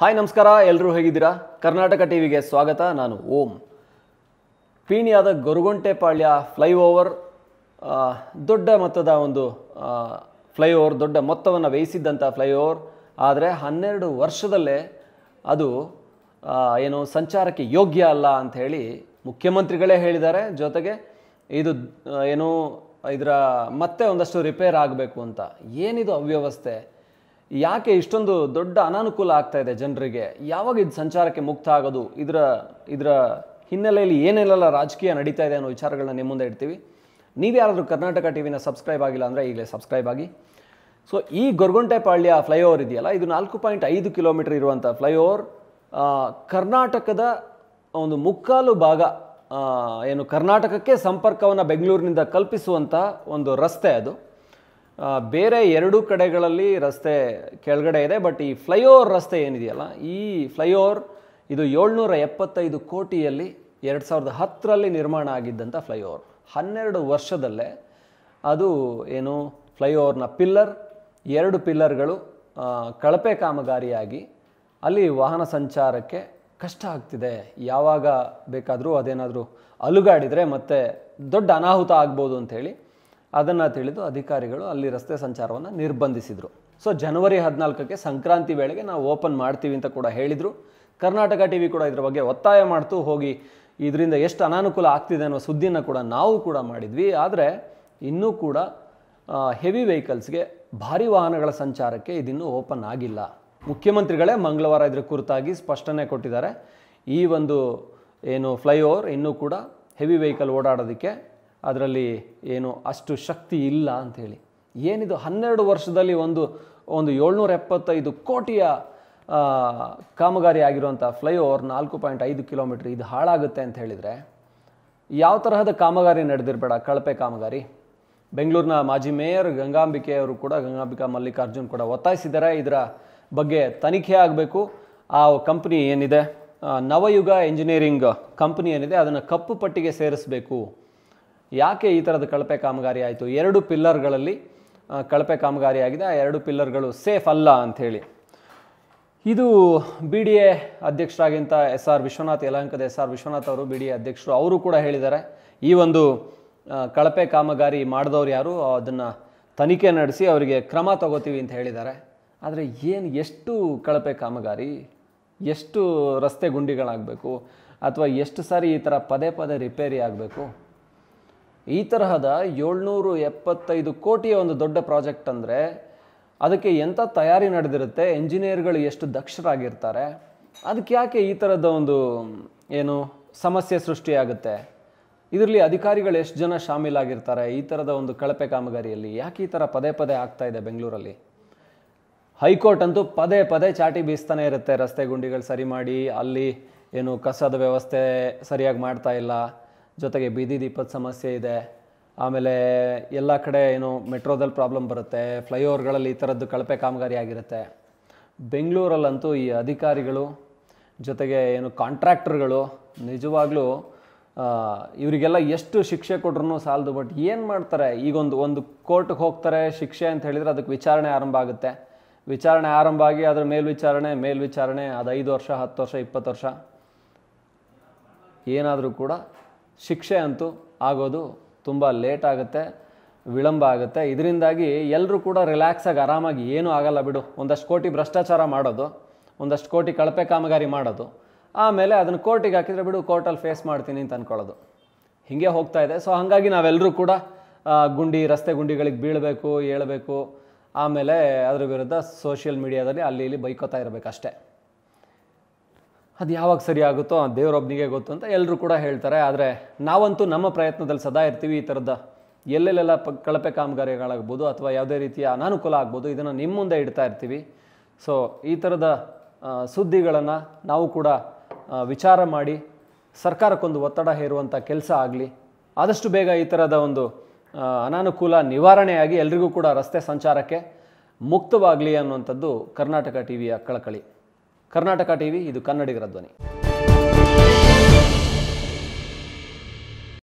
hi ನಮಸ್ಕಾರ ಎಲ್ಲರೂ ಹೇಗಿದ್ದೀರಾ ಕರ್ನಾಟಕ ವಿಗೆ ಸ್ವಾಗತ ನಾನು ಓಂ ಪೀಣಿಯಾದ ಗೊರಗುಂಟೆಪಾಳ್ಯ ಫ್ಲೈಓವರ್ ದೊಡ್ಡ ಮೊತ್ತದ ಒಂದು ಫ್ಲೈಓವರ್ ದೊಡ್ಡ ಮೊತ್ತವನ್ನು ವಹಿಸಿದ್ದಂಥ ಫ್ಲೈಓವರ್ ಆದರೆ ಹನ್ನೆರಡು ವರ್ಷದಲ್ಲೇ ಅದು ಏನು ಸಂಚಾರಕ್ಕೆ ಯೋಗ್ಯ ಅಲ್ಲ ಅಂತ ಹೇಳಿ ಮುಖ್ಯಮಂತ್ರಿಗಳೇ ಹೇಳಿದ್ದಾರೆ ಜೊತೆಗೆ ಇದು ಏನು ಇದರ ಮತ್ತೆ ಒಂದಷ್ಟು ರಿಪೇರ್ ಆಗಬೇಕು ಅಂತ ಏನಿದು ಅವ್ಯವಸ್ಥೆ ಯಾಕೆ ಇಷ್ಟೊಂದು ದೊಡ್ಡ ಅನಾನುಕೂಲ ಆಗ್ತಾ ಇದೆ ಜನರಿಗೆ ಯಾವಾಗ ಇದು ಸಂಚಾರಕ್ಕೆ ಮುಕ್ತ ಆಗೋದು ಇದರ ಇದರ ಹಿನ್ನೆಲೆಯಲ್ಲಿ ಏನೆಲ್ಲ ರಾಜಕೀಯ ನಡೀತಾ ಇದೆ ಅನ್ನೋ ವಿಚಾರಗಳನ್ನ ನಿಮ್ಮ ಮುಂದೆ ಇಡ್ತೀವಿ ನೀವು ಯಾರಾದರೂ ಕರ್ನಾಟಕ ಟಿವಿನ ಸಬ್ಸ್ಕ್ರೈಬ್ ಆಗಿಲ್ಲ ಅಂದರೆ ಈಗಲೇ ಸಬ್ಸ್ಕ್ರೈಬ್ ಆಗಿ ಸೊ ಈ ಪಾಳ್ಯ ಫ್ಲೈಓವರ್ ಇದೆಯಲ್ಲ ಇದು ನಾಲ್ಕು ಪಾಯಿಂಟ್ ಐದು ಕಿಲೋಮೀಟರ್ ಇರುವಂಥ ಫ್ಲೈಓವರ್ ಕರ್ನಾಟಕದ ಒಂದು ಮುಕ್ಕಾಲು ಭಾಗ ಏನು ಕರ್ನಾಟಕಕ್ಕೆ ಸಂಪರ್ಕವನ್ನು ಬೆಂಗಳೂರಿನಿಂದ ಕಲ್ಪಿಸುವಂಥ ಒಂದು ರಸ್ತೆ ಅದು ಬೇರೆ ಎರಡು ಕಡೆಗಳಲ್ಲಿ ರಸ್ತೆ ಕೆಳಗಡೆ ಇದೆ ಬಟ್ ಈ ಫ್ಲೈಓವರ್ ರಸ್ತೆ ಏನಿದೆಯಲ್ಲ ಈ ಫ್ಲೈಓವರ್ ಇದು ಏಳ್ನೂರ ಎಪ್ಪತ್ತೈದು ಕೋಟಿಯಲ್ಲಿ ಎರಡು ಸಾವಿರದ ಹತ್ತರಲ್ಲಿ ನಿರ್ಮಾಣ ಆಗಿದ್ದಂಥ ಫ್ಲೈಓವರ್ ಹನ್ನೆರಡು ವರ್ಷದಲ್ಲೇ ಅದು ಏನು ಫ್ಲೈಓವರ್ನ ಪಿಲ್ಲರ್ ಎರಡು ಪಿಲ್ಲರ್ಗಳು ಕಳಪೆ ಕಾಮಗಾರಿಯಾಗಿ ಅಲ್ಲಿ ವಾಹನ ಸಂಚಾರಕ್ಕೆ ಕಷ್ಟ ಆಗ್ತಿದೆ ಯಾವಾಗ ಬೇಕಾದರೂ ಅದೇನಾದರೂ ಅಲುಗಾಡಿದರೆ ಮತ್ತೆ ದೊಡ್ಡ ಅನಾಹುತ ಆಗ್ಬೋದು ಅಂಥೇಳಿ ಅದನ್ನು ತಿಳಿದು ಅಧಿಕಾರಿಗಳು ಅಲ್ಲಿ ರಸ್ತೆ ಸಂಚಾರವನ್ನು ನಿರ್ಬಂಧಿಸಿದರು ಸೊ ಜನವರಿ ಹದಿನಾಲ್ಕಕ್ಕೆ ಸಂಕ್ರಾಂತಿ ವೇಳೆಗೆ ನಾವು ಓಪನ್ ಮಾಡ್ತೀವಿ ಅಂತ ಕೂಡ ಹೇಳಿದರು ಕರ್ನಾಟಕ ಟಿ ವಿ ಕೂಡ ಇದರ ಬಗ್ಗೆ ಒತ್ತಾಯ ಮಾಡ್ತು ಹೋಗಿ ಇದರಿಂದ ಎಷ್ಟು ಅನಾನುಕೂಲ ಆಗ್ತಿದೆ ಅನ್ನೋ ಸುದ್ದಿಯನ್ನು ಕೂಡ ನಾವು ಕೂಡ ಮಾಡಿದ್ವಿ ಆದರೆ ಇನ್ನೂ ಕೂಡ ಹೆವಿ ವೆಹಿಕಲ್ಸ್ಗೆ ಭಾರಿ ವಾಹನಗಳ ಸಂಚಾರಕ್ಕೆ ಇದಿನ್ನೂ ಓಪನ್ ಆಗಿಲ್ಲ ಮುಖ್ಯಮಂತ್ರಿಗಳೇ ಮಂಗಳವಾರ ಇದರ ಕುರಿತಾಗಿ ಸ್ಪಷ್ಟನೆ ಕೊಟ್ಟಿದ್ದಾರೆ ಈ ಒಂದು ಏನು ಫ್ಲೈಓವರ್ ಇನ್ನೂ ಕೂಡ ಹೆವಿ ವೆಹಿಕಲ್ ಓಡಾಡೋದಕ್ಕೆ ಅದರಲ್ಲಿ ಏನು ಅಷ್ಟು ಶಕ್ತಿ ಇಲ್ಲ ಅಂಥೇಳಿ ಏನಿದು ಹನ್ನೆರಡು ವರ್ಷದಲ್ಲಿ ಒಂದು ಒಂದು ಏಳ್ನೂರ ಎಪ್ಪತ್ತೈದು ಕೋಟಿಯ ಕಾಮಗಾರಿ ಆಗಿರುವಂಥ ಫ್ಲೈಓವರ್ ನಾಲ್ಕು ಪಾಯಿಂಟ್ ಐದು ಕಿಲೋಮೀಟ್ರ್ ಇದು ಹಾಳಾಗುತ್ತೆ ಅಂತ ಹೇಳಿದರೆ ಯಾವ ತರಹದ ಕಾಮಗಾರಿ ನಡೆದಿರಬೇಡ ಕಳಪೆ ಕಾಮಗಾರಿ ಬೆಂಗಳೂರಿನ ಮಾಜಿ ಮೇಯರ್ ಗಂಗಾಂಬಿಕೆ ಅವರು ಕೂಡ ಗಂಗಾಂಬಿಕಾ ಮಲ್ಲಿಕಾರ್ಜುನ್ ಕೂಡ ಒತ್ತಾಯಿಸಿದ್ದಾರೆ ಇದರ ಬಗ್ಗೆ ತನಿಖೆ ಆಗಬೇಕು ಆ ಕಂಪ್ನಿ ಏನಿದೆ ನವಯುಗ ಇಂಜಿನಿಯರಿಂಗ್ ಕಂಪ್ನಿ ಏನಿದೆ ಅದನ್ನು ಕಪ್ಪು ಪಟ್ಟಿಗೆ ಸೇರಿಸಬೇಕು ಯಾಕೆ ಈ ಥರದ ಕಳಪೆ ಕಾಮಗಾರಿ ಆಯಿತು ಎರಡು ಪಿಲ್ಲರ್ಗಳಲ್ಲಿ ಕಳಪೆ ಕಾಮಗಾರಿ ಆಗಿದೆ ಆ ಎರಡು ಪಿಲ್ಲರ್ಗಳು ಸೇಫ್ ಅಲ್ಲ ಅಂಥೇಳಿ ಇದು ಬಿ ಡಿ ಎ ಅಧ್ಯಕ್ಷರಾಗಿಂತ ಎಸ್ ಆರ್ ವಿಶ್ವನಾಥ್ ಯಲಹಂಕದ ಎಸ್ ಆರ್ ವಿಶ್ವನಾಥ್ ಅವರು ಬಿ ಡಿ ಎ ಅಧ್ಯಕ್ಷರು ಅವರು ಕೂಡ ಹೇಳಿದ್ದಾರೆ ಈ ಒಂದು ಕಳಪೆ ಕಾಮಗಾರಿ ಮಾಡಿದವರು ಯಾರು ಅದನ್ನು ತನಿಖೆ ನಡೆಸಿ ಅವರಿಗೆ ಕ್ರಮ ತಗೋತೀವಿ ಅಂತ ಹೇಳಿದ್ದಾರೆ ಆದರೆ ಏನು ಎಷ್ಟು ಕಳಪೆ ಕಾಮಗಾರಿ ಎಷ್ಟು ರಸ್ತೆ ಗುಂಡಿಗಳಾಗಬೇಕು ಅಥವಾ ಎಷ್ಟು ಸಾರಿ ಈ ಥರ ಪದೇ ಪದೇ ರಿಪೇರಿ ಆಗಬೇಕು ಈ ತರಹದ ಏಳ್ನೂರು ಎಪ್ಪತ್ತೈದು ಕೋಟಿಯ ಒಂದು ದೊಡ್ಡ ಪ್ರಾಜೆಕ್ಟ್ ಅಂದರೆ ಅದಕ್ಕೆ ಎಂಥ ತಯಾರಿ ನಡೆದಿರುತ್ತೆ ಎಂಜಿನಿಯರ್ಗಳು ಎಷ್ಟು ದಕ್ಷರಾಗಿರ್ತಾರೆ ಅದಕ್ಕೆ ಯಾಕೆ ಈ ಥರದ ಒಂದು ಏನು ಸಮಸ್ಯೆ ಸೃಷ್ಟಿಯಾಗುತ್ತೆ ಇದರಲ್ಲಿ ಅಧಿಕಾರಿಗಳು ಎಷ್ಟು ಜನ ಶಾಮೀಲಾಗಿರ್ತಾರೆ ಈ ಥರದ ಒಂದು ಕಳಪೆ ಕಾಮಗಾರಿಯಲ್ಲಿ ಯಾಕೆ ಈ ಥರ ಪದೇ ಪದೇ ಆಗ್ತಾ ಇದೆ ಬೆಂಗಳೂರಲ್ಲಿ ಹೈಕೋರ್ಟ್ ಅಂತೂ ಪದೇ ಪದೇ ಚಾಟಿ ಬೀಸ್ತಾನೆ ಇರುತ್ತೆ ರಸ್ತೆ ಗುಂಡಿಗಳು ಸರಿ ಮಾಡಿ ಅಲ್ಲಿ ಏನು ಕಸದ ವ್ಯವಸ್ಥೆ ಸರಿಯಾಗಿ ಮಾಡ್ತಾ ಇಲ್ಲ ಜೊತೆಗೆ ಬೀದಿ ದೀಪದ ಸಮಸ್ಯೆ ಇದೆ ಆಮೇಲೆ ಎಲ್ಲ ಕಡೆ ಏನು ಮೆಟ್ರೋದಲ್ಲಿ ಪ್ರಾಬ್ಲಮ್ ಬರುತ್ತೆ ಫ್ಲೈಓವರ್ಗಳಲ್ಲಿ ಈ ಥರದ್ದು ಕಳಪೆ ಕಾಮಗಾರಿ ಆಗಿರುತ್ತೆ ಬೆಂಗಳೂರಲ್ಲಂತೂ ಈ ಅಧಿಕಾರಿಗಳು ಜೊತೆಗೆ ಏನು ಕಾಂಟ್ರಾಕ್ಟರ್ಗಳು ನಿಜವಾಗ್ಲೂ ಇವರಿಗೆಲ್ಲ ಎಷ್ಟು ಶಿಕ್ಷೆ ಕೊಟ್ರು ಸಾಲದು ಬಟ್ ಏನು ಮಾಡ್ತಾರೆ ಈಗೊಂದು ಒಂದು ಕೋರ್ಟ್ಗೆ ಹೋಗ್ತಾರೆ ಶಿಕ್ಷೆ ಅಂತ ಹೇಳಿದರೆ ಅದಕ್ಕೆ ವಿಚಾರಣೆ ಆರಂಭ ಆಗುತ್ತೆ ವಿಚಾರಣೆ ಆರಂಭ ಆಗಿ ಅದರ ಮೇಲ್ವಿಚಾರಣೆ ಮೇಲ್ವಿಚಾರಣೆ ಅದು ಐದು ವರ್ಷ ಹತ್ತು ವರ್ಷ ಇಪ್ಪತ್ತು ವರ್ಷ ಏನಾದರೂ ಕೂಡ ಶಿಕ್ಷೆ ಅಂತೂ ಆಗೋದು ತುಂಬ ಲೇಟ್ ಆಗುತ್ತೆ ವಿಳಂಬ ಆಗುತ್ತೆ ಇದರಿಂದಾಗಿ ಎಲ್ಲರೂ ಕೂಡ ರಿಲ್ಯಾಕ್ಸಾಗಿ ಆರಾಮಾಗಿ ಏನೂ ಆಗಲ್ಲ ಬಿಡು ಒಂದಷ್ಟು ಕೋಟಿ ಭ್ರಷ್ಟಾಚಾರ ಮಾಡೋದು ಒಂದಷ್ಟು ಕೋಟಿ ಕಳಪೆ ಕಾಮಗಾರಿ ಮಾಡೋದು ಆಮೇಲೆ ಅದನ್ನು ಕೋರ್ಟಿಗೆ ಹಾಕಿದರೆ ಬಿಡು ಕೋರ್ಟಲ್ಲಿ ಫೇಸ್ ಮಾಡ್ತೀನಿ ಅಂತ ಅಂದ್ಕೊಳ್ಳೋದು ಹೀಗೆ ಹೋಗ್ತಾ ಇದೆ ಸೊ ಹಾಗಾಗಿ ನಾವೆಲ್ಲರೂ ಕೂಡ ಗುಂಡಿ ರಸ್ತೆ ಗುಂಡಿಗಳಿಗೆ ಬೀಳಬೇಕು ಹೇಳಬೇಕು ಆಮೇಲೆ ಅದರ ವಿರುದ್ಧ ಸೋಷಿಯಲ್ ಮೀಡಿಯಾದಲ್ಲಿ ಅಲ್ಲಿ ಇಲ್ಲಿ ಬೈಕೋತಾ ಇರಬೇಕಷ್ಟೇ ಅದು ಯಾವಾಗ ಸರಿ ಆಗುತ್ತೋ ದೇವರೊಬ್ಬನಿಗೆ ಗೊತ್ತು ಅಂತ ಎಲ್ಲರೂ ಕೂಡ ಹೇಳ್ತಾರೆ ಆದರೆ ನಾವಂತೂ ನಮ್ಮ ಪ್ರಯತ್ನದಲ್ಲಿ ಸದಾ ಇರ್ತೀವಿ ಈ ಥರದ ಎಲ್ಲೆಲ್ಲೆಲ್ಲ ಪ ಕಳಪೆ ಕಾಮಗಾರಿಗಳಾಗ್ಬೋದು ಅಥವಾ ಯಾವುದೇ ರೀತಿಯ ಅನಾನುಕೂಲ ಆಗ್ಬೋದು ಇದನ್ನು ನಿಮ್ಮ ಮುಂದೆ ಇಡ್ತಾ ಇರ್ತೀವಿ ಸೊ ಈ ಥರದ ಸುದ್ದಿಗಳನ್ನು ನಾವು ಕೂಡ ವಿಚಾರ ಮಾಡಿ ಸರ್ಕಾರಕ್ಕೊಂದು ಒತ್ತಡ ಹೇರುವಂಥ ಕೆಲಸ ಆಗಲಿ ಆದಷ್ಟು ಬೇಗ ಈ ಥರದ ಒಂದು ಅನಾನುಕೂಲ ನಿವಾರಣೆಯಾಗಿ ಎಲ್ರಿಗೂ ಕೂಡ ರಸ್ತೆ ಸಂಚಾರಕ್ಕೆ ಮುಕ್ತವಾಗಲಿ ಅನ್ನುವಂಥದ್ದು ಕರ್ನಾಟಕ ಟಿ ವಿಯ ಕಳಕಳಿ ಕರ್ನಾಟಕ ಟಿವಿ ಇದು ಕನ್ನಡಿಗರ ಧ್ವನಿ